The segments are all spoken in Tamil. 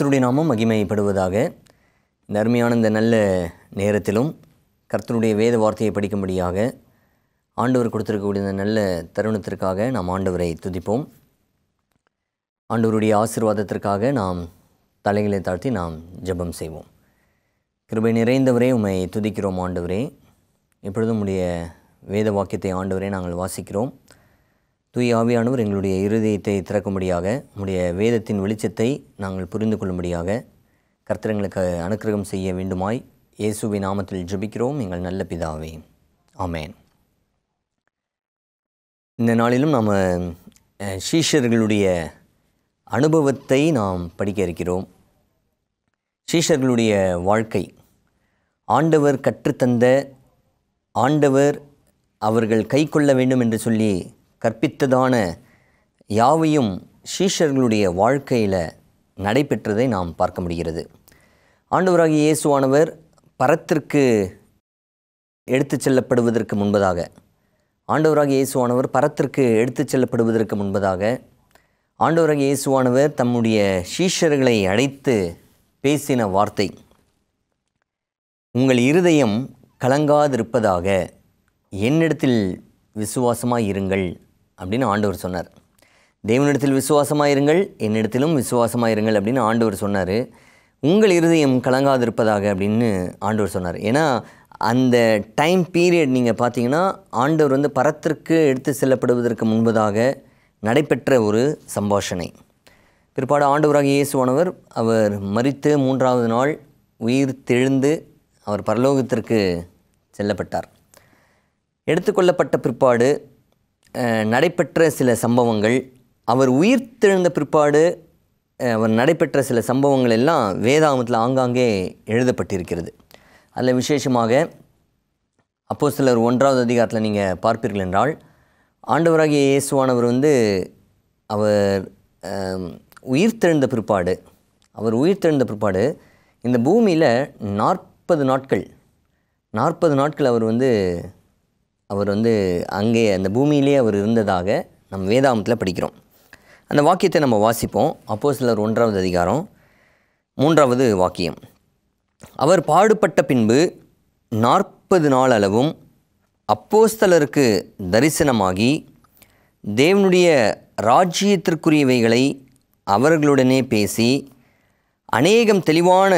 கர்த்தருடைய நாமம் மகிமைப்படுவதாக நர்மையான இந்த நல்ல நேரத்திலும் கர்த்தருடைய வேத வார்த்தையை படிக்கும்படியாக ஆண்டவர் கொடுத்துருக்கக்கூடிய இந்த நல்ல தருணத்திற்காக நாம் ஆண்டவரை துதிப்போம் ஆண்டவருடைய ஆசிர்வாதத்திற்காக நாம் தலைகளை தாழ்த்தி நாம் ஜபம் செய்வோம் கிருபை நிறைந்தவரே உம்மை துதிக்கிறோம் ஆண்டவரே எப்பொழுதும் உடைய வேத வாக்கியத்தை ஆண்டவரே நாங்கள் வாசிக்கிறோம் தூய் ஆவியானவர் எங்களுடைய இருதயத்தை திறக்கும்படியாக உங்களுடைய வேதத்தின் வெளிச்சத்தை நாங்கள் புரிந்து கொள்ளும்படியாக கர்த்தரங்களுக்கு அனுக்கிரகம் செய்ய வேண்டுமாய் இயேசுவி நாமத்தில் ஜபிக்கிறோம் எங்கள் நல்ல பிதாவே ஆமேன் இந்த நாளிலும் நாம் சீஷர்களுடைய அனுபவத்தை நாம் படிக்க இருக்கிறோம் சீஷர்களுடைய வாழ்க்கை ஆண்டவர் கற்றுத்தந்த ஆண்டவர் அவர்கள் கை கொள்ள வேண்டும் என்று சொல்லி கற்பித்ததான யாவையும் ஷீஷர்களுடைய வாழ்க்கையில் நடைபெற்றதை நாம் பார்க்க முடிகிறது ஆண்டவராகிய இயேசுவானவர் பரத்திற்கு எடுத்து செல்லப்படுவதற்கு முன்பதாக ஆண்டவராகிய இயேசுவானவர் பரத்திற்கு எடுத்து செல்லப்படுவதற்கு முன்பதாக ஆண்டவராகிய இயேசுவானவர் தம்முடைய சீஷர்களை அழைத்து பேசின வார்த்தை உங்கள் இருதயம் கலங்காதிருப்பதாக என்னிடத்தில் விசுவாசமாக இருங்கள் அப்படின்னு ஆண்டவர் சொன்னார் தேவனிடத்தில் விசுவாசமாயிருங்கள் என்னிடத்திலும் விசுவாசமாயிருங்கள் அப்படின்னு ஆண்டவர் சொன்னார் உங்கள் இருதயம் கலங்காதிருப்பதாக அப்படின்னு ஆண்டவர் சொன்னார் ஏன்னா அந்த டைம் பீரியட் நீங்கள் பார்த்தீங்கன்னா ஆண்டவர் வந்து பரத்திற்கு எடுத்து செல்லப்படுவதற்கு முன்பதாக நடைபெற்ற ஒரு சம்பாஷணை பிற்பாடு ஆண்டவராக இயேசுவானவர் அவர் மறித்து மூன்றாவது நாள் உயிர் தெழுந்து அவர் பரலோகத்திற்கு செல்லப்பட்டார் எடுத்துக்கொள்ளப்பட்ட பிற்பாடு நடைபெற்ற சில சம்பவங்கள் அவர் உயிர் தெழுந்த பிற்பாடு அவர் நடைபெற்ற சில சம்பவங்கள் எல்லாம் வேதாமத்தில் ஆங்காங்கே எழுதப்பட்டிருக்கிறது அதில் விசேஷமாக அப்போ சிலர் ஒன்றாவது அதிகாரத்தில் நீங்கள் பார்ப்பீர்கள் என்றால் ஆண்டவராகிய இயேசுவானவர் வந்து அவர் உயிர் தெழுந்த பிற்பாடு அவர் உயிர் தெழுந்த பிற்பாடு இந்த பூமியில் நாற்பது நாட்கள் நாற்பது நாட்கள் அவர் வந்து அவர் வந்து அங்கே அந்த பூமியிலே அவர் இருந்ததாக நம் வேதாமத்தில் படிக்கிறோம் அந்த வாக்கியத்தை நம்ம வாசிப்போம் அப்போ சிலர் ஒன்றாவது அதிகாரம் மூன்றாவது வாக்கியம் அவர் பாடுபட்ட பின்பு நாற்பது நாள் அளவும் அப்போஸ்தலருக்கு தரிசனமாகி தேவனுடைய ராஜ்யத்திற்குரியவைகளை அவர்களுடனே பேசி அநேகம் தெளிவான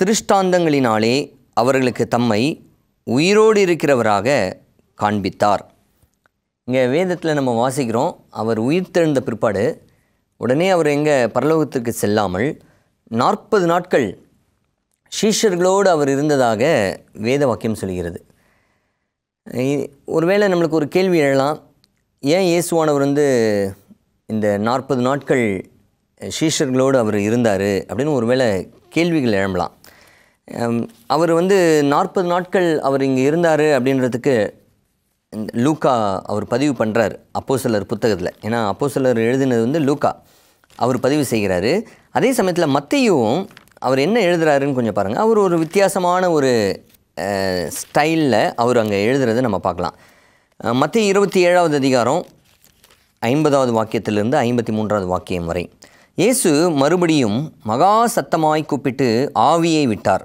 திருஷ்டாந்தங்களினாலே அவர்களுக்கு தம்மை உயிரோடு இருக்கிறவராக காண்பித்தார் இங்கே வேதத்தில் நம்ம வாசிக்கிறோம் அவர் உயிர் திறந்த பிற்பாடு உடனே அவர் எங்கே பரலோகத்திற்கு செல்லாமல் நாற்பது நாட்கள் சீஷர்களோடு அவர் இருந்ததாக வேத வாக்கியம் சொல்கிறது ஒருவேளை நம்மளுக்கு ஒரு கேள்வி எழலாம் ஏன் இயேசுவானவர் வந்து இந்த நாற்பது நாட்கள் சீஷர்களோடு அவர் இருந்தார் அப்படின்னு ஒருவேளை கேள்விகள் எழம்பலாம் அவர் வந்து நாற்பது நாட்கள் அவர் இங்கே இருந்தார் அப்படின்றதுக்கு லூக்கா அவர் பதிவு பண்ணுறார் அப்போ சிலர் புத்தகத்தில் ஏன்னா அப்போ சிலர் எழுதினது வந்து லூக்கா அவர் பதிவு செய்கிறாரு அதே சமயத்தில் மத்தையும் அவர் என்ன எழுதுகிறாருன்னு கொஞ்சம் பாருங்கள் அவர் ஒரு வித்தியாசமான ஒரு ஸ்டைலில் அவர் அங்கே எழுதுறத நம்ம பார்க்கலாம் மத்திய இருபத்தி ஏழாவது அதிகாரம் ஐம்பதாவது வாக்கியத்திலிருந்து ஐம்பத்தி மூன்றாவது வாக்கியம் வரை இயேசு மறுபடியும் மகா சத்தமாய் கூப்பிட்டு ஆவியை விட்டார்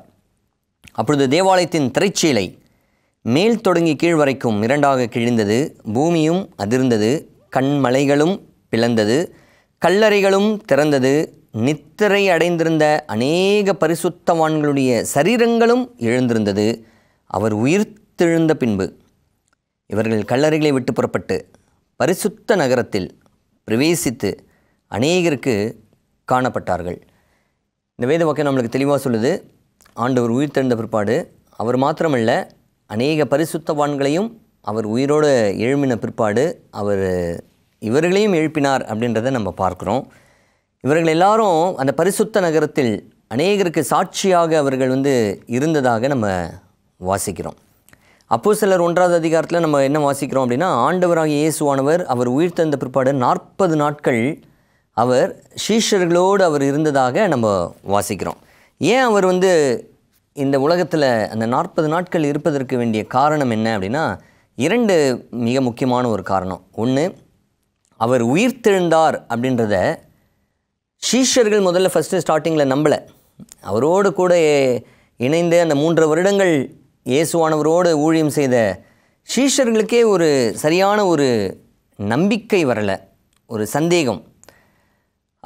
அப்பொழுது தேவாலயத்தின் திரைச்சீலை மேல் தொடங்கி கீழ் வரைக்கும் இரண்டாக கிழிந்தது பூமியும் அதிர்ந்தது கண்மலைகளும் பிளந்தது கல்லறைகளும் திறந்தது நித்திரை அடைந்திருந்த அநேக பரிசுத்தவான்களுடைய சரீரங்களும் எழுந்திருந்தது அவர் உயிர்த்தெழுந்த பின்பு இவர்கள் கல்லறைகளை விட்டு புறப்பட்டு பரிசுத்த நகரத்தில் பிரவேசித்து அநேகருக்கு காணப்பட்டார்கள் இந்த வேத வாக்கியம் நம்மளுக்கு தெளிவாக சொல்லுது ஆண்டவர் உயிர்த்தெழுந்த பிற்பாடு அவர் மாத்திரமல்ல அநேக பரிசுத்தவான்களையும் அவர் உயிரோடு எழுமின பிற்பாடு அவர் இவர்களையும் எழுப்பினார் அப்படின்றத நம்ம பார்க்குறோம் இவர்கள் எல்லாரும் அந்த பரிசுத்த நகரத்தில் அநேகருக்கு சாட்சியாக அவர்கள் வந்து இருந்ததாக நம்ம வாசிக்கிறோம் அப்போ சிலர் ஒன்றாவது அதிகாரத்தில் நம்ம என்ன வாசிக்கிறோம் அப்படின்னா ஆண்டவராக இயேசுவானவர் அவர் உயிர் தந்த பிற்பாடு நாற்பது நாட்கள் அவர் சீஷர்களோடு அவர் இருந்ததாக நம்ம வாசிக்கிறோம் ஏன் அவர் வந்து இந்த உலகத்தில் அந்த நாற்பது நாட்கள் இருப்பதற்கு வேண்டிய காரணம் என்ன அப்படின்னா இரண்டு மிக முக்கியமான ஒரு காரணம் ஒன்று அவர் உயிர்த்தெழுந்தார் அப்படின்றத சீஷர்கள் முதல்ல ஃபஸ்ட்டு ஸ்டார்டிங்கில் நம்பலை அவரோடு கூட இணைந்து அந்த மூன்று வருடங்கள் இயேசுவானவரோடு ஊழியம் செய்த சீஷர்களுக்கே ஒரு சரியான ஒரு நம்பிக்கை வரலை ஒரு சந்தேகம்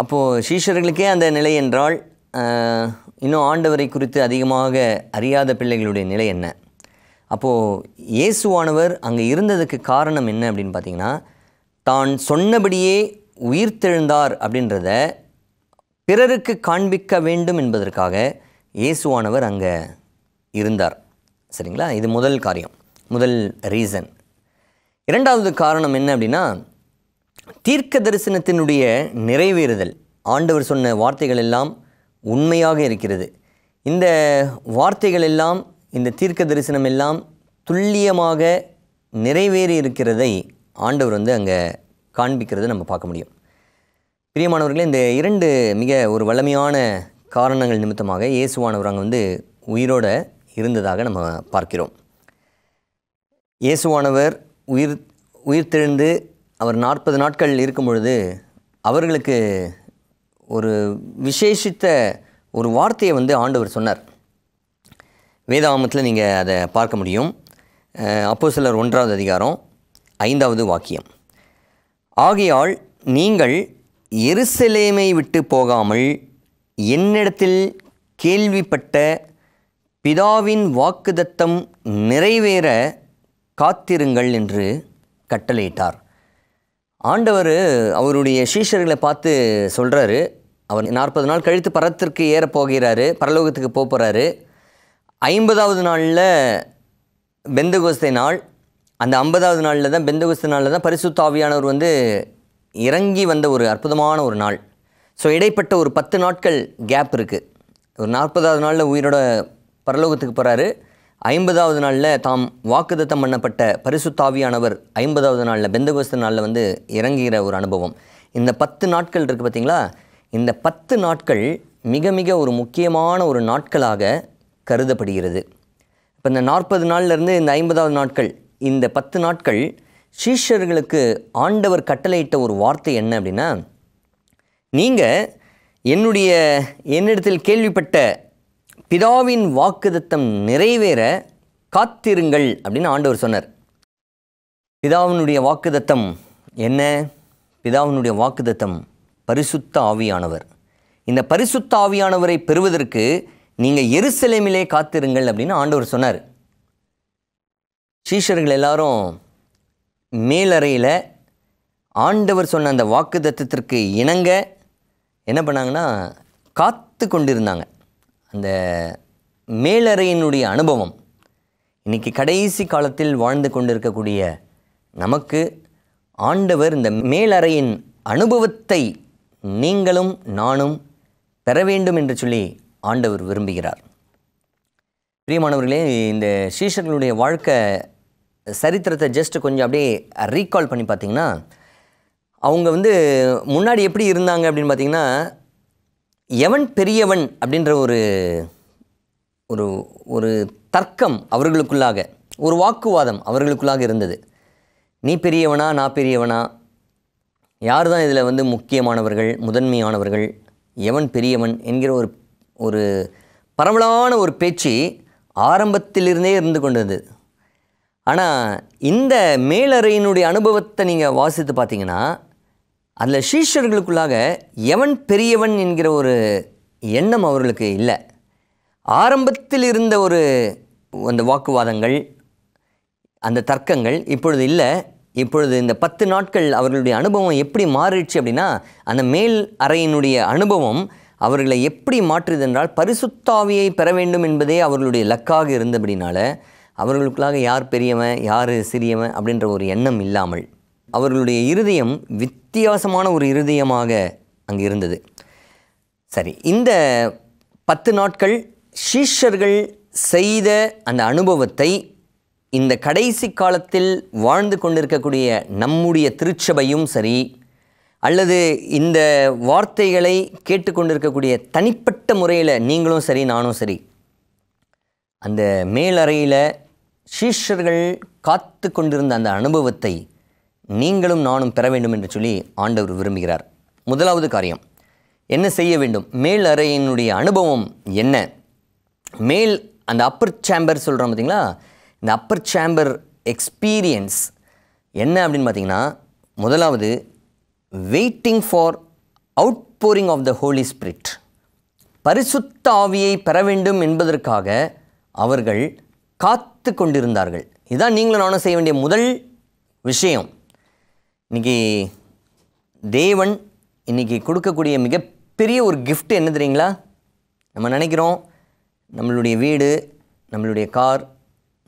அப்போது சீஷர்களுக்கே அந்த நிலை என்றால் இன்னும் ஆண்டவரை குறித்து அதிகமாக அறியாத பிள்ளைகளுடைய நிலை என்ன அப்போது இயேசுவானவர் அங்கே இருந்ததுக்கு காரணம் என்ன அப்படின்னு பார்த்தீங்கன்னா தான் சொன்னபடியே உயிர்த்தெழுந்தார் அப்படின்றத பிறருக்கு காண்பிக்க வேண்டும் என்பதற்காக இயேசுவானவர் அங்கே இருந்தார் சரிங்களா இது முதல் காரியம் முதல் ரீசன் இரண்டாவது காரணம் என்ன அப்படின்னா தீர்க்க தரிசனத்தினுடைய நிறைவேறுதல் ஆண்டவர் சொன்ன வார்த்தைகள் எல்லாம் உண்மையாக இருக்கிறது இந்த வார்த்தைகள் எல்லாம் இந்த தீர்க்க தரிசனம் எல்லாம் துல்லியமாக நிறைவேறி இருக்கிறதை ஆண்டவர் வந்து அங்கே காண்பிக்கிறதை நம்ம பார்க்க முடியும் பிரியமானவர்களே இந்த இரண்டு மிக ஒரு வளமையான காரணங்கள் நிமித்தமாக இயேசுவானவர் அங்கே வந்து உயிரோட இருந்ததாக நம்ம பார்க்கிறோம் இயேசுவானவர் உயிர் உயிர் தெழுந்து அவர் நாற்பது நாட்கள் இருக்கும் பொழுது அவர்களுக்கு ஒரு விசேஷித்த ஒரு வார்த்தையை வந்து ஆண்டவர் சொன்னார் வேதாமத்தில் நீங்கள் அதை பார்க்க முடியும் அப்போ சிலர் ஒன்றாவது அதிகாரம் ஐந்தாவது வாக்கியம் ஆகையால் நீங்கள் எருசலேமை விட்டு போகாமல் என்னிடத்தில் கேள்விப்பட்ட பிதாவின் வாக்குதத்தம் நிறைவேற காத்திருங்கள் என்று கட்டளையிட்டார் ஆண்டவர் அவருடைய சீஷர்களை பார்த்து சொல்கிறாரு அவர் நாற்பது நாள் கழித்து பரத்திற்கு ஏற போகிறாரு பரலோகத்துக்கு போக போகிறாரு ஐம்பதாவது நாளில் பெந்தகோஸ்தை நாள் அந்த ஐம்பதாவது நாளில் தான் பெந்தகோஸ்தை நாளில் தான் பரிசுத்தாவியானவர் வந்து இறங்கி வந்த ஒரு அற்புதமான ஒரு நாள் ஸோ இடைப்பட்ட ஒரு பத்து நாட்கள் கேப் இருக்குது ஒரு நாற்பதாவது நாளில் உயிரோட பரலோகத்துக்கு போகிறாரு ஐம்பதாவது நாளில் தாம் வாக்குதத்தம் பண்ணப்பட்ட பரிசுத்தாவியானவர் ஐம்பதாவது நாளில் பெந்தகோஸ்து நாளில் வந்து இறங்குகிற ஒரு அனுபவம் இந்த பத்து நாட்கள் இருக்குது பார்த்திங்களா இந்த பத்து நாட்கள் மிக மிக ஒரு முக்கியமான ஒரு நாட்களாக கருதப்படுகிறது இப்போ இந்த நாற்பது நாள்லேருந்து இந்த ஐம்பதாவது நாட்கள் இந்த பத்து நாட்கள் சீஷர்களுக்கு ஆண்டவர் கட்டளையிட்ட ஒரு வார்த்தை என்ன அப்படின்னா நீங்கள் என்னுடைய என்னிடத்தில் கேள்விப்பட்ட பிதாவின் வாக்குதத்தம் நிறைவேற காத்திருங்கள் அப்படின்னு ஆண்டவர் சொன்னார் பிதாவினுடைய வாக்குதத்தம் என்ன பிதாவினுடைய வாக்குதத்தம் பரிசுத்த ஆவியானவர் இந்த பரிசுத்த ஆவியானவரை பெறுவதற்கு நீங்கள் எருசலேமிலே காத்திருங்கள் அப்படின்னு ஆண்டவர் சொன்னார் சீஷர்கள் எல்லாரும் மேலறையில் ஆண்டவர் சொன்ன அந்த வாக்குதத்தத்திற்கு இணங்க என்ன பண்ணாங்கன்னா காத்து கொண்டிருந்தாங்க அந்த மேலறையினுடைய அனுபவம் இன்றைக்கி கடைசி காலத்தில் வாழ்ந்து கொண்டிருக்கக்கூடிய நமக்கு ஆண்டவர் இந்த மேலறையின் அனுபவத்தை நீங்களும் நானும் பெற வேண்டும் என்று சொல்லி ஆண்டவர் விரும்புகிறார் பிரியமானவர்களே இந்த சீஷர்களுடைய வாழ்க்கை சரித்திரத்தை ஜஸ்ட் கொஞ்சம் அப்படியே ரீகால் பண்ணி பார்த்திங்கன்னா அவங்க வந்து முன்னாடி எப்படி இருந்தாங்க அப்படின்னு பார்த்திங்கன்னா எவன் பெரியவன் அப்படின்ற ஒரு ஒரு ஒரு தர்க்கம் அவர்களுக்குள்ளாக ஒரு வாக்குவாதம் அவர்களுக்குள்ளாக இருந்தது நீ பெரியவனா நான் பெரியவனா யார் தான் இதில் வந்து முக்கியமானவர்கள் முதன்மையானவர்கள் எவன் பெரியவன் என்கிற ஒரு ஒரு பரவலான ஒரு பேச்சு ஆரம்பத்திலிருந்தே இருந்து கொண்டது ஆனால் இந்த மேலறையினுடைய அனுபவத்தை நீங்கள் வாசித்து பார்த்தீங்கன்னா அதில் சீஷர்களுக்குள்ளாக எவன் பெரியவன் என்கிற ஒரு எண்ணம் அவர்களுக்கு இல்லை ஆரம்பத்தில் இருந்த ஒரு அந்த வாக்குவாதங்கள் அந்த தர்க்கங்கள் இப்பொழுது இல்லை இப்பொழுது இந்த பத்து நாட்கள் அவர்களுடைய அனுபவம் எப்படி மாறிடுச்சு அப்படின்னா அந்த மேல் அறையினுடைய அனுபவம் அவர்களை எப்படி மாற்றுது என்றால் பரிசுத்தாவியை பெற வேண்டும் என்பதே அவர்களுடைய லக்காக இருந்தபடினால அவர்களுக்குள்ளாக யார் பெரியவன் யார் சிறியவன் அப்படின்ற ஒரு எண்ணம் இல்லாமல் அவர்களுடைய இருதயம் வித்தியாசமான ஒரு இருதயமாக அங்கே இருந்தது சரி இந்த பத்து நாட்கள் ஷீஷர்கள் செய்த அந்த அனுபவத்தை இந்த கடைசி காலத்தில் வாழ்ந்து கொண்டிருக்கக்கூடிய நம்முடைய திருச்சபையும் சரி அல்லது இந்த வார்த்தைகளை கேட்டுக்கொண்டிருக்கக்கூடிய தனிப்பட்ட முறையில் நீங்களும் சரி நானும் சரி அந்த மேலறையில் சீஷர்கள் காத்து கொண்டிருந்த அந்த அனுபவத்தை நீங்களும் நானும் பெற வேண்டும் என்று சொல்லி ஆண்டவர் விரும்புகிறார் முதலாவது காரியம் என்ன செய்ய வேண்டும் மேல் அறையினுடைய அனுபவம் என்ன மேல் அந்த அப்பர் சேம்பர் சொல்கிறோம் பார்த்திங்களா இந்த அப்பர் சேம்பர் எக்ஸ்பீரியன்ஸ் என்ன அப்படின்னு பார்த்திங்கன்னா முதலாவது waiting for outpouring of the Holy Spirit பரிசுத்த ஆவியை பெற வேண்டும் என்பதற்காக அவர்கள் காத்து கொண்டிருந்தார்கள் இதுதான் நீங்களும் நானும் செய்ய வேண்டிய முதல் விஷயம் இன்றைக்கி தேவன் இன்றைக்கி கொடுக்கக்கூடிய மிகப்பெரிய ஒரு கிஃப்ட் என்ன தெரியுங்களா நம்ம நினைக்கிறோம் நம்மளுடைய வீடு நம்மளுடைய கார்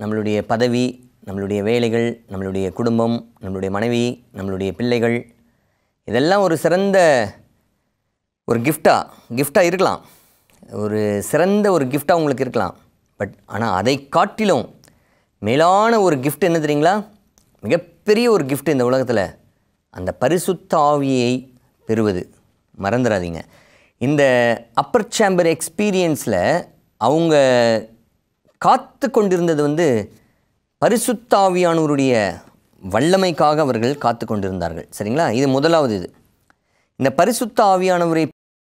நம்மளுடைய பதவி நம்மளுடைய வேலைகள் நம்மளுடைய குடும்பம் நம்மளுடைய மனைவி நம்மளுடைய பிள்ளைகள் இதெல்லாம் ஒரு சிறந்த ஒரு கிஃப்டாக கிஃப்டாக இருக்கலாம் ஒரு சிறந்த ஒரு கிஃப்டாக உங்களுக்கு இருக்கலாம் பட் ஆனால் அதை காட்டிலும் மேலான ஒரு கிஃப்ட் என்ன தெரியுங்களா மிகப்பெரிய ஒரு கிஃப்ட் இந்த உலகத்தில் அந்த பரிசுத்த ஆவியை பெறுவது மறந்துடாதீங்க இந்த அப்பர் சேம்பர் எக்ஸ்பீரியன்ஸில் அவங்க காத்து கொண்டிருந்தது வந்து பரிசுத்தாவியானவருடைய வல்லமைக்காக அவர்கள் காத்து கொண்டிருந்தார்கள் சரிங்களா இது முதலாவது இது இந்த பரிசுத்த ஆவியானவரை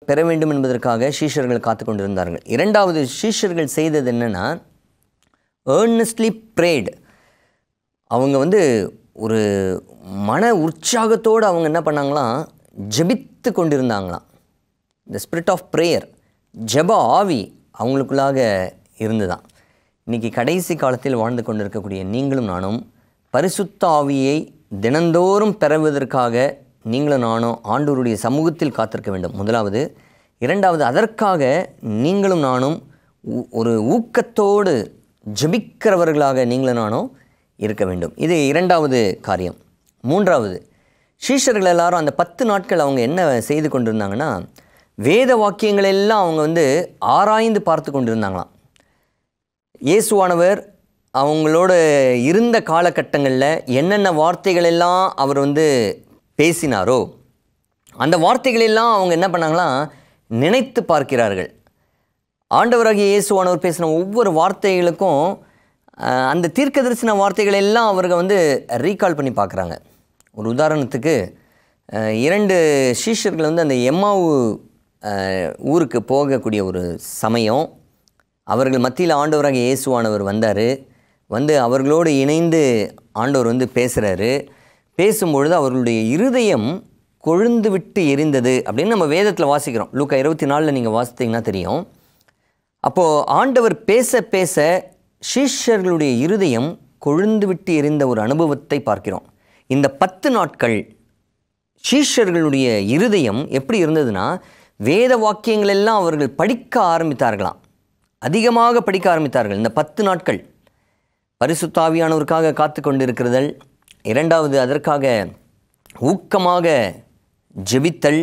பெற வேண்டும் என்பதற்காக சீஷர்கள் காத்து கொண்டிருந்தார்கள் இரண்டாவது சீஷர்கள் செய்தது என்னென்னா ஏர்னஸ்ட்லி ப்ரேடு அவங்க வந்து ஒரு மன உற்சாகத்தோடு அவங்க என்ன பண்ணாங்களாம் ஜபித்து கொண்டிருந்தாங்களாம் இந்த ஸ்பிரிட் ஆஃப் ப்ரேயர் ஜப ஆவி அவங்களுக்குள்ளாக இருந்துதான் இன்றைக்கி கடைசி காலத்தில் வாழ்ந்து கொண்டிருக்கக்கூடிய நீங்களும் நானும் பரிசுத்த ஆவியை தினந்தோறும் பெறுவதற்காக நீங்களும் நானும் ஆண்டோருடைய சமூகத்தில் காத்திருக்க வேண்டும் முதலாவது இரண்டாவது அதற்காக நீங்களும் நானும் ஒரு ஊக்கத்தோடு ஜபிக்கிறவர்களாக நீங்களும் நானும் இருக்க வேண்டும் இது இரண்டாவது காரியம் மூன்றாவது சீஷர்கள் எல்லாரும் அந்த பத்து நாட்கள் அவங்க என்ன செய்து கொண்டிருந்தாங்கன்னா வேத வாக்கியங்களெல்லாம் அவங்க வந்து ஆராய்ந்து பார்த்து கொண்டிருந்தாங்களாம் இயேசுவானவர் அவங்களோட இருந்த காலகட்டங்களில் என்னென்ன வார்த்தைகள் எல்லாம் அவர் வந்து பேசினாரோ அந்த வார்த்தைகளெல்லாம் அவங்க என்ன பண்ணாங்களாம் நினைத்து பார்க்கிறார்கள் ஆண்டவராகிய இயேசுவானவர் பேசின ஒவ்வொரு வார்த்தைகளுக்கும் அந்த தீர்க்க தரிசன வார்த்தைகள் எல்லாம் அவர்கள் வந்து ரீகால் பண்ணி பார்க்குறாங்க ஒரு உதாரணத்துக்கு இரண்டு சீஷர்கள் வந்து அந்த எம்மாவு ஊருக்கு போகக்கூடிய ஒரு சமயம் அவர்கள் மத்தியில் ஆண்டவராக இயேசுவானவர் வந்தார் வந்து அவர்களோடு இணைந்து ஆண்டவர் வந்து பேசுகிறாரு பேசும்பொழுது அவர்களுடைய இருதயம் கொழுந்து விட்டு எரிந்தது அப்படின்னு நம்ம வேதத்தில் வாசிக்கிறோம் லூக்கா இருபத்தி நாலில் நீங்கள் வாசித்தீங்கன்னா தெரியும் அப்போது ஆண்டவர் பேச பேச சீஷர்களுடைய இருதயம் கொழுந்துவிட்டு எரிந்த ஒரு அனுபவத்தை பார்க்கிறோம் இந்த பத்து நாட்கள் சீஷர்களுடைய இருதயம் எப்படி இருந்ததுன்னா வேத வாக்கியங்கள் எல்லாம் அவர்கள் படிக்க ஆரம்பித்தார்களாம் அதிகமாக படிக்க ஆரம்பித்தார்கள் இந்த பத்து நாட்கள் பரிசுத்தாவியானவருக்காக காத்து கொண்டிருக்கிறதல் இரண்டாவது அதற்காக ஊக்கமாக ஜெபித்தல்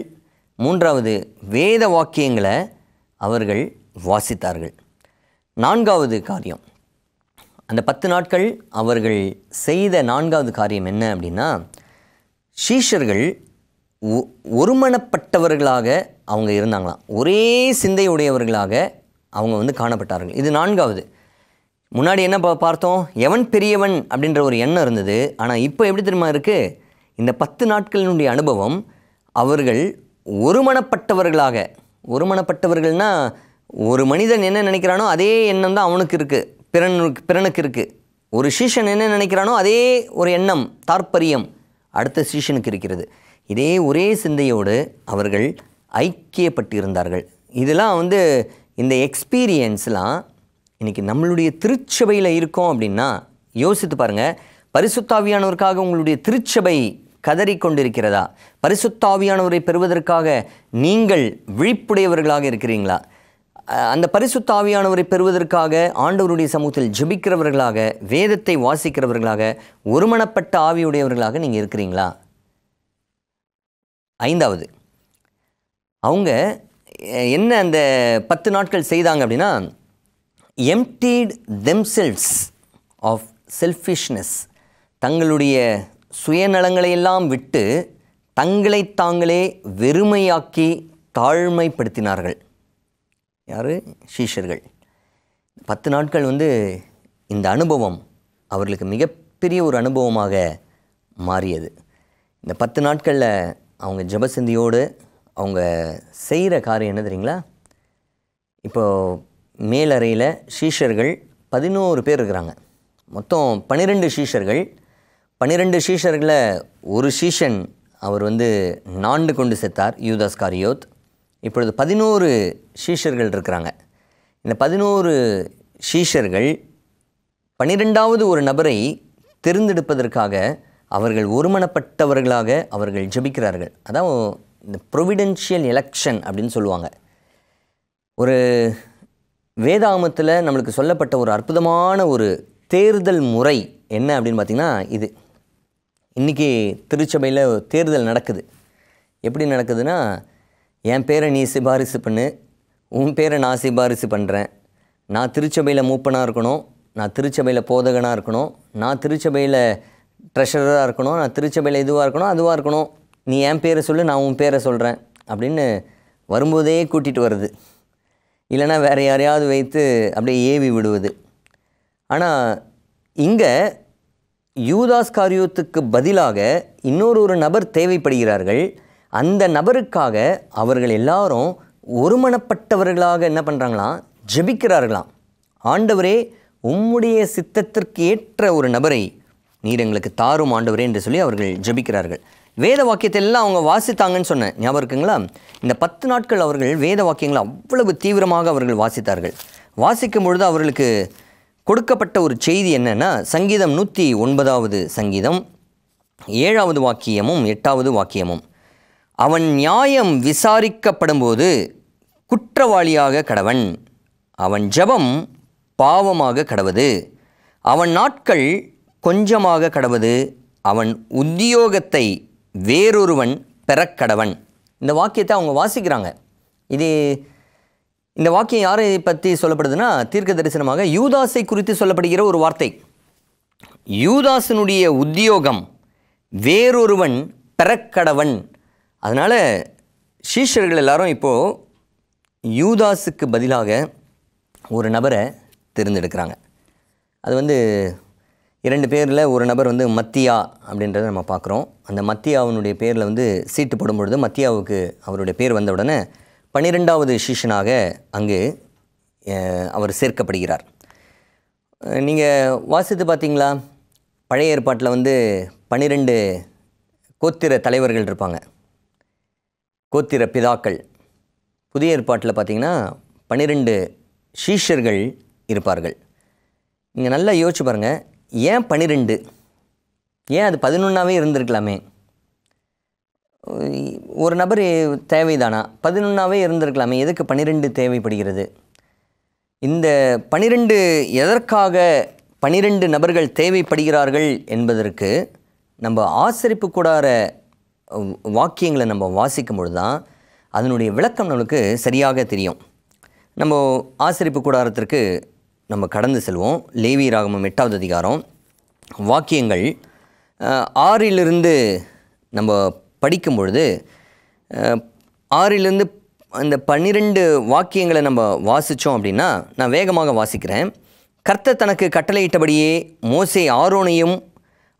மூன்றாவது வேத வாக்கியங்களை அவர்கள் வாசித்தார்கள் நான்காவது காரியம் அந்த பத்து நாட்கள் அவர்கள் செய்த நான்காவது காரியம் என்ன அப்படின்னா சீஷர்கள் ஒருமனப்பட்டவர்களாக அவங்க இருந்தாங்களாம் ஒரே சிந்தையுடையவர்களாக அவங்க வந்து காணப்பட்டார்கள் இது நான்காவது முன்னாடி என்ன பார்த்தோம் எவன் பெரியவன் அப்படின்ற ஒரு எண்ணம் இருந்தது ஆனால் இப்போ எப்படி தெரியுமா இருக்குது இந்த பத்து நாட்களினுடைய அனுபவம் அவர்கள் ஒருமனப்பட்டவர்களாக ஒருமனப்பட்டவர்கள்னால் ஒரு மனிதன் என்ன நினைக்கிறானோ அதே எண்ணம் தான் அவனுக்கு இருக்குது பிறனுக்கு பிறனுக்கு இருக்குது ஒரு சீஷன் என்ன நினைக்கிறானோ அதே ஒரு எண்ணம் தாற்பரியம் அடுத்த சீஷனுக்கு இருக்கிறது இதே ஒரே சிந்தையோடு அவர்கள் ஐக்கியப்பட்டிருந்தார்கள் இதெல்லாம் வந்து இந்த எக்ஸ்பீரியன்ஸ்லாம் இன்றைக்கி நம்மளுடைய திருச்சபையில் இருக்கோம் அப்படின்னா யோசித்து பாருங்கள் பரிசுத்தாவியானவருக்காக உங்களுடைய திருச்சபை கொண்டிருக்கிறதா பரிசுத்தாவியானவரை பெறுவதற்காக நீங்கள் விழிப்புடையவர்களாக இருக்கிறீங்களா அந்த பரிசுத்தாவியானவரை பெறுவதற்காக ஆண்டவருடைய சமூகத்தில் ஜபிக்கிறவர்களாக வேதத்தை வாசிக்கிறவர்களாக ஒருமனப்பட்ட ஆவியுடையவர்களாக நீங்கள் இருக்கிறீங்களா ஐந்தாவது அவங்க என்ன அந்த பத்து நாட்கள் செய்தாங்க அப்படின்னா எம்டீட் தெம்செல்ஸ் ஆஃப் செல்ஃபிஷ்னஸ் தங்களுடைய சுயநலங்களையெல்லாம் விட்டு தங்களை தாங்களே வெறுமையாக்கி தாழ்மைப்படுத்தினார்கள் யார் சீஷர்கள் பத்து நாட்கள் வந்து இந்த அனுபவம் அவர்களுக்கு மிகப்பெரிய ஒரு அனுபவமாக மாறியது இந்த பத்து நாட்களில் அவங்க ஜபசந்தியோடு அவங்க செய்கிற காரியம் என்ன தெரியுங்களா இப்போது மேலறையில் சீஷர்கள் பதினோரு பேர் இருக்கிறாங்க மொத்தம் பன்னிரெண்டு சீஷர்கள் பன்னிரெண்டு சீஷர்களில் ஒரு சீஷன் அவர் வந்து நாண்டு கொண்டு செத்தார் யூதாஸ் காரியோத் இப்பொழுது பதினோரு சீஷர்கள் இருக்கிறாங்க இந்த பதினோரு சீஷர்கள் பனிரெண்டாவது ஒரு நபரை தெரிந்தெடுப்பதற்காக அவர்கள் ஒருமனப்பட்டவர்களாக அவர்கள் ஜபிக்கிறார்கள் அதான் இந்த ப்ரொவிடென்ஷியல் எலெக்ஷன் அப்படின்னு சொல்லுவாங்க ஒரு வேதாமத்தில் நம்மளுக்கு சொல்லப்பட்ட ஒரு அற்புதமான ஒரு தேர்தல் முறை என்ன அப்படின்னு பார்த்திங்கன்னா இது இன்றைக்கி திருச்சபையில் தேர்தல் நடக்குது எப்படி நடக்குதுன்னா என் பேரை நீ சிபாரிசு பண்ணு உன் பேரை நான் சிபாரிசு பண்ணுறேன் நான் திருச்சபையில் மூப்பனாக இருக்கணும் நான் திருச்சபையில் போதகனாக இருக்கணும் நான் திருச்சபையில் ட்ரெஷரராக இருக்கணும் நான் திருச்சபையில் இதுவாக இருக்கணும் அதுவாக இருக்கணும் நீ என் பேரை சொல்லு நான் உன் பேரை சொல்கிறேன் அப்படின்னு வரும்போதே கூட்டிகிட்டு வருது இல்லைனா வேறு யாரையாவது வைத்து அப்படியே ஏவி விடுவது ஆனால் இங்கே யூதாஸ் காரியத்துக்கு பதிலாக இன்னொரு ஒரு நபர் தேவைப்படுகிறார்கள் அந்த நபருக்காக அவர்கள் எல்லாரும் ஒருமனப்பட்டவர்களாக என்ன பண்ணுறாங்களாம் ஜெபிக்கிறார்களாம் ஆண்டவரே உம்முடைய சித்தத்திற்கு ஏற்ற ஒரு நபரை நீர் எங்களுக்கு தாரும் ஆண்டவரே என்று சொல்லி அவர்கள் ஜெபிக்கிறார்கள் வேத வாக்கியத்தை எல்லாம் அவங்க வாசித்தாங்கன்னு சொன்னேன் ஞாபகம் இருக்குங்களா இந்த பத்து நாட்கள் அவர்கள் வேத வாக்கியங்களை அவ்வளவு தீவிரமாக அவர்கள் வாசித்தார்கள் வாசிக்கும் பொழுது அவர்களுக்கு கொடுக்கப்பட்ட ஒரு செய்தி என்னென்னா சங்கீதம் நூற்றி ஒன்பதாவது சங்கீதம் ஏழாவது வாக்கியமும் எட்டாவது வாக்கியமும் அவன் நியாயம் விசாரிக்கப்படும்போது குற்றவாளியாக கடவன் அவன் ஜபம் பாவமாக கடவது அவன் நாட்கள் கொஞ்சமாக கடவது அவன் உத்தியோகத்தை வேறொருவன் பெறக்கடவன் இந்த வாக்கியத்தை அவங்க வாசிக்கிறாங்க இது இந்த வாக்கியம் யாரை பற்றி சொல்லப்படுதுன்னா தீர்க்க தரிசனமாக யூதாஸை குறித்து சொல்லப்படுகிற ஒரு வார்த்தை யூதாசனுடைய உத்தியோகம் வேறொருவன் பெறக்கடவன் அதனால் சீஷர்கள் எல்லாரும் இப்போது யூதாஸுக்கு பதிலாக ஒரு நபரை தேர்ந்தெடுக்கிறாங்க அது வந்து இரண்டு பேரில் ஒரு நபர் வந்து மத்தியா அப்படின்றத நம்ம பார்க்குறோம் அந்த மத்தியாவினுடைய பேரில் வந்து சீட்டு போடும் பொழுது மத்தியாவுக்கு அவருடைய பேர் வந்த உடனே பன்னிரெண்டாவது சீஷனாக அங்கு அவர் சேர்க்கப்படுகிறார் நீங்கள் வாசித்து பார்த்தீங்களா பழைய ஏற்பாட்டில் வந்து பன்னிரெண்டு கோத்திர தலைவர்கள் இருப்பாங்க கோத்திர பிதாக்கள் புதிய ஏற்பாட்டில் பார்த்திங்கன்னா பன்னிரெண்டு சீஷர்கள் இருப்பார்கள் நீங்கள் நல்லா யோசிச்சு பாருங்கள் ஏன் பன்னிரெண்டு ஏன் அது பதினொன்றாவே இருந்திருக்கலாமே ஒரு நபர் தேவைதானா பதினொன்றாவே இருந்திருக்கலாமே எதுக்கு பன்னிரெண்டு தேவைப்படுகிறது இந்த பனிரெண்டு எதற்காக பனிரெண்டு நபர்கள் தேவைப்படுகிறார்கள் என்பதற்கு நம்ம ஆசரிப்பு கூடார வாக்கியங்களை நம்ம வாசிக்கும் பொழுது தான் அதனுடைய விளக்கம் நம்மளுக்கு சரியாக தெரியும் நம்ம ஆசிரிப்பு கூடாரத்திற்கு நம்ம கடந்து செல்வோம் லேவி ராகமம் எட்டாவது அதிகாரம் வாக்கியங்கள் ஆறிலிருந்து நம்ம படிக்கும் பொழுது ஆறிலிருந்து அந்த பன்னிரெண்டு வாக்கியங்களை நம்ம வாசித்தோம் அப்படின்னா நான் வேகமாக வாசிக்கிறேன் கர்த்த தனக்கு கட்டளையிட்டபடியே மோசை ஆரோனையும்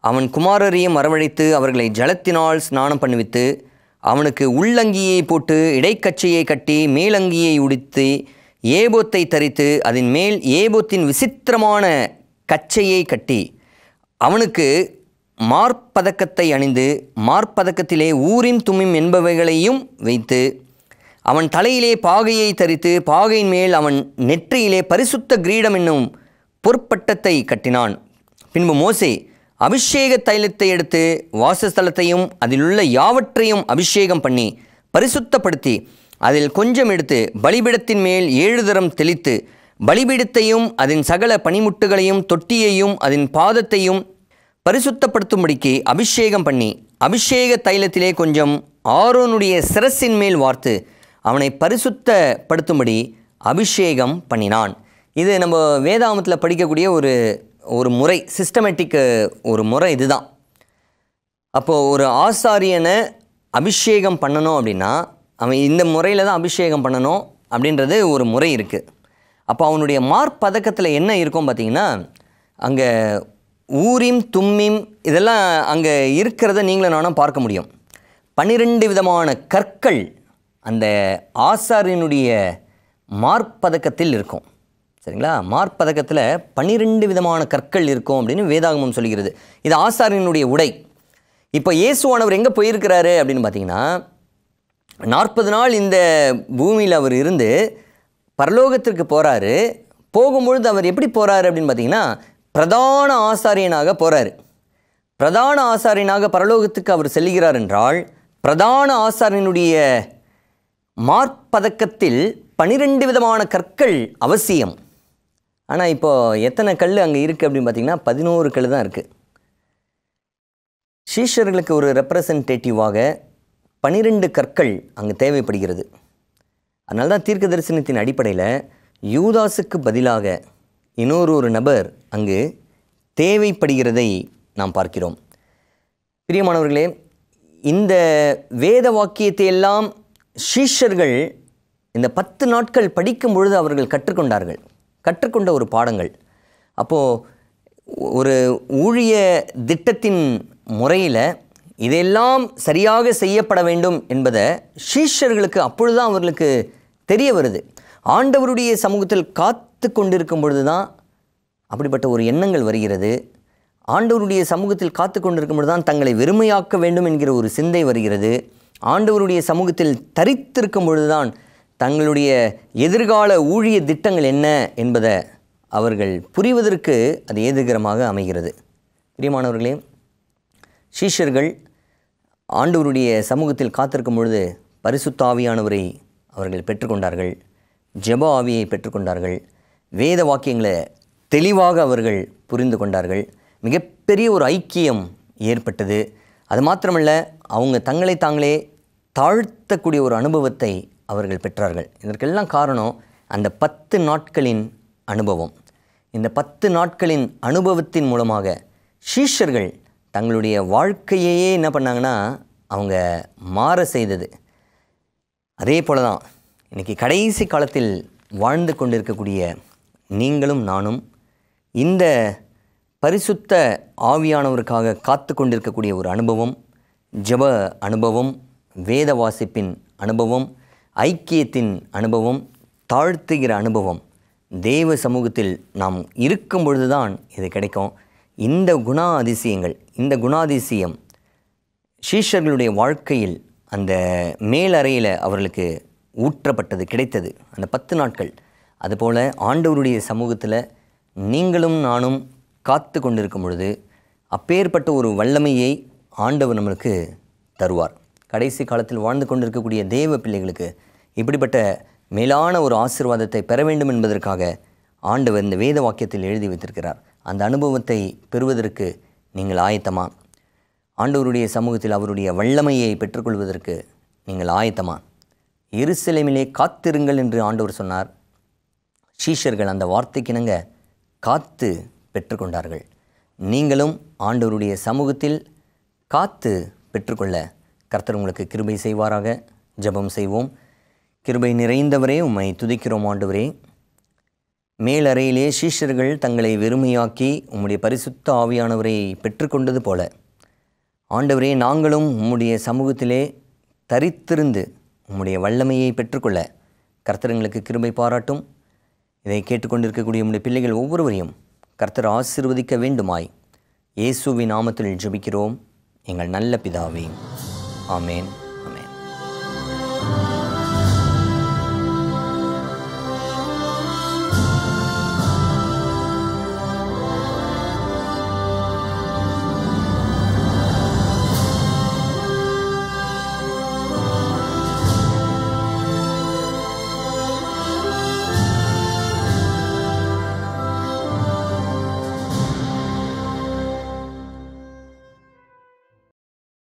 அவன் குமாரரையும் வரவழைத்து அவர்களை ஜலத்தினால் ஸ்நானம் பண்ணுவித்து அவனுக்கு உள்ளங்கியை போட்டு இடைக்கச்சையை கட்டி மேலங்கியை உடித்து ஏபோத்தை தரித்து அதன் மேல் ஏபோத்தின் விசித்திரமான கச்சையை கட்டி அவனுக்கு மார்பதக்கத்தை அணிந்து மார்பதக்கத்திலே ஊரின் தும்மிம் என்பவைகளையும் வைத்து அவன் தலையிலே பாகையை தரித்து பாகையின் மேல் அவன் நெற்றியிலே பரிசுத்த கிரீடம் என்னும் பொற்பட்டத்தை கட்டினான் பின்பு மோசே அபிஷேக தைலத்தை எடுத்து வாசஸ்தலத்தையும் அதிலுள்ள யாவற்றையும் அபிஷேகம் பண்ணி பரிசுத்தப்படுத்தி அதில் கொஞ்சம் எடுத்து பலிபீடத்தின் மேல் ஏழு தரம் தெளித்து பலிபீடத்தையும் அதன் சகல பனிமுட்டுகளையும் தொட்டியையும் அதன் பாதத்தையும் பரிசுத்தப்படுத்தும்படிக்கு அபிஷேகம் பண்ணி அபிஷேக தைலத்திலே கொஞ்சம் ஆரோனுடைய சிரசின் மேல் வார்த்து அவனை பரிசுத்தப்படுத்தும்படி அபிஷேகம் பண்ணினான் இது நம்ம வேதாமத்தில் படிக்கக்கூடிய ஒரு ஒரு முறை சிஸ்டமேட்டிக்கு ஒரு முறை இதுதான் அப்போது ஒரு ஆசாரியனை அபிஷேகம் பண்ணணும் அப்படின்னா அவன் இந்த முறையில் தான் அபிஷேகம் பண்ணணும் அப்படின்றது ஒரு முறை இருக்குது அப்போ அவனுடைய மார்க் பதக்கத்தில் என்ன இருக்கும் பார்த்திங்கன்னா அங்கே ஊரிம் தும்மிம் இதெல்லாம் அங்கே இருக்கிறத நீங்களும் நானும் பார்க்க முடியும் பன்னிரெண்டு விதமான கற்கள் அந்த ஆசாரியனுடைய மார்பதக்கத்தில் இருக்கும் சரிங்களா மார்பதக்கத்தில் பன்னிரெண்டு விதமான கற்கள் இருக்கும் அப்படின்னு வேதாகமம் சொல்கிறது இது ஆசாரியனுடைய உடை இப்போ இயேசுவானவர் எங்கே போயிருக்கிறாரு அப்படின்னு பார்த்தீங்கன்னா நாற்பது நாள் இந்த பூமியில் அவர் இருந்து பரலோகத்திற்கு போகிறாரு போகும்பொழுது அவர் எப்படி போகிறாரு அப்படின்னு பார்த்தீங்கன்னா பிரதான ஆசாரியனாக போகிறாரு பிரதான ஆசாரியனாக பரலோகத்துக்கு அவர் செல்கிறார் என்றால் பிரதான ஆசாரியனுடைய மார்பதக்கத்தில் பனிரெண்டு விதமான கற்கள் அவசியம் ஆனால் இப்போது எத்தனை கல் அங்கே இருக்குது அப்படின்னு பார்த்தீங்கன்னா பதினோரு கல் தான் இருக்குது சீஷர்களுக்கு ஒரு ரெப்ரசன்டேட்டிவாக பனிரெண்டு கற்கள் அங்கே தேவைப்படுகிறது அதனால தான் தீர்க்க தரிசனத்தின் அடிப்படையில் யூதாஸுக்கு பதிலாக இன்னொரு ஒரு நபர் அங்கு தேவைப்படுகிறதை நாம் பார்க்கிறோம் பிரியமானவர்களே இந்த வேத வாக்கியத்தை எல்லாம் சீஷர்கள் இந்த பத்து நாட்கள் படிக்கும் பொழுது அவர்கள் கற்றுக்கொண்டார்கள் கற்றுக்கொண்ட ஒரு பாடங்கள் அப்போது ஒரு ஊழிய திட்டத்தின் முறையில் இதையெல்லாம் சரியாக செய்யப்பட வேண்டும் என்பதை ஷீஷர்களுக்கு அப்பொழுது தான் அவர்களுக்கு தெரிய வருது ஆண்டவருடைய சமூகத்தில் காத்து கொண்டிருக்கும் பொழுது தான் அப்படிப்பட்ட ஒரு எண்ணங்கள் வருகிறது ஆண்டவருடைய சமூகத்தில் காத்து கொண்டிருக்கும் பொழுது தான் தங்களை வெறுமையாக்க வேண்டும் என்கிற ஒரு சிந்தை வருகிறது ஆண்டவருடைய சமூகத்தில் தரித்திருக்கும் பொழுதுதான் தங்களுடைய எதிர்கால ஊழிய திட்டங்கள் என்ன என்பதை அவர்கள் புரிவதற்கு அது ஏதுகரமாக அமைகிறது பிரியமானவர்களே சீஷர்கள் ஆண்டவருடைய சமூகத்தில் காத்திருக்கும் பொழுது பரிசுத்தாவியானவரை அவர்கள் பெற்றுக்கொண்டார்கள் ஜெப ஆவியை பெற்றுக்கொண்டார்கள் வேத வாக்கியங்களை தெளிவாக அவர்கள் புரிந்து கொண்டார்கள் மிகப்பெரிய ஒரு ஐக்கியம் ஏற்பட்டது அது மாத்திரமல்ல அவங்க தங்களை தாங்களே தாழ்த்தக்கூடிய ஒரு அனுபவத்தை அவர்கள் பெற்றார்கள் இதற்கெல்லாம் காரணம் அந்த பத்து நாட்களின் அனுபவம் இந்த பத்து நாட்களின் அனுபவத்தின் மூலமாக ஷீஷர்கள் தங்களுடைய வாழ்க்கையையே என்ன பண்ணாங்கன்னா அவங்க மாற செய்தது அதே போல தான் இன்றைக்கி கடைசி காலத்தில் வாழ்ந்து கொண்டிருக்கக்கூடிய நீங்களும் நானும் இந்த பரிசுத்த ஆவியானவருக்காக காத்து கொண்டிருக்கக்கூடிய ஒரு அனுபவம் ஜப அனுபவம் வேத வாசிப்பின் அனுபவம் ஐக்கியத்தின் அனுபவம் தாழ்த்துகிற அனுபவம் தேவ சமூகத்தில் நாம் இருக்கும் பொழுது தான் இது கிடைக்கும் இந்த குணா அதிசயங்கள் இந்த குணாதிசயம் சீஷர்களுடைய வாழ்க்கையில் அந்த மேலறையில் அவர்களுக்கு ஊற்றப்பட்டது கிடைத்தது அந்த பத்து நாட்கள் அதுபோல் ஆண்டவருடைய சமூகத்தில் நீங்களும் நானும் காத்து கொண்டிருக்கும் பொழுது அப்பேற்பட்ட ஒரு வல்லமையை ஆண்டவர் நம்மளுக்கு தருவார் கடைசி காலத்தில் வாழ்ந்து கொண்டிருக்கக்கூடிய தேவ பிள்ளைகளுக்கு இப்படிப்பட்ட மேலான ஒரு ஆசிர்வாதத்தை பெற வேண்டும் என்பதற்காக ஆண்டவர் இந்த வேத வாக்கியத்தில் எழுதி வைத்திருக்கிறார் அந்த அனுபவத்தை பெறுவதற்கு நீங்கள் ஆயத்தமா ஆண்டவருடைய சமூகத்தில் அவருடைய வல்லமையை பெற்றுக்கொள்வதற்கு நீங்கள் ஆயத்தமா எருசலேமிலே காத்திருங்கள் என்று ஆண்டவர் சொன்னார் சீஷர்கள் அந்த வார்த்தைக்கிணங்க காத்து பெற்றுக்கொண்டார்கள் நீங்களும் ஆண்டவருடைய சமூகத்தில் காத்து பெற்றுக்கொள்ள கர்த்தர் உங்களுக்கு கிருபை செய்வாராக ஜபம் செய்வோம் கிருபை நிறைந்தவரே உம்மை துதிக்கிறோம் ஆண்டவரே மேலறையிலே சீஷர்கள் தங்களை வெறுமையாக்கி உம்முடைய பரிசுத்த ஆவியானவரை பெற்றுக்கொண்டது போல ஆண்டவரே நாங்களும் உம்முடைய சமூகத்திலே தரித்திருந்து உம்முடைய வல்லமையை பெற்றுக்கொள்ள கர்த்தருங்களுக்கு கிருபை பாராட்டும் இதை கேட்டுக்கொண்டிருக்கக்கூடிய உம்முடைய பிள்ளைகள் ஒவ்வொருவரையும் கர்த்தர் ஆசிர்வதிக்க வேண்டுமாய் இயேசுவின் நாமத்தில் ஜபிக்கிறோம் எங்கள் நல்ல பிதாவே ஆமேன்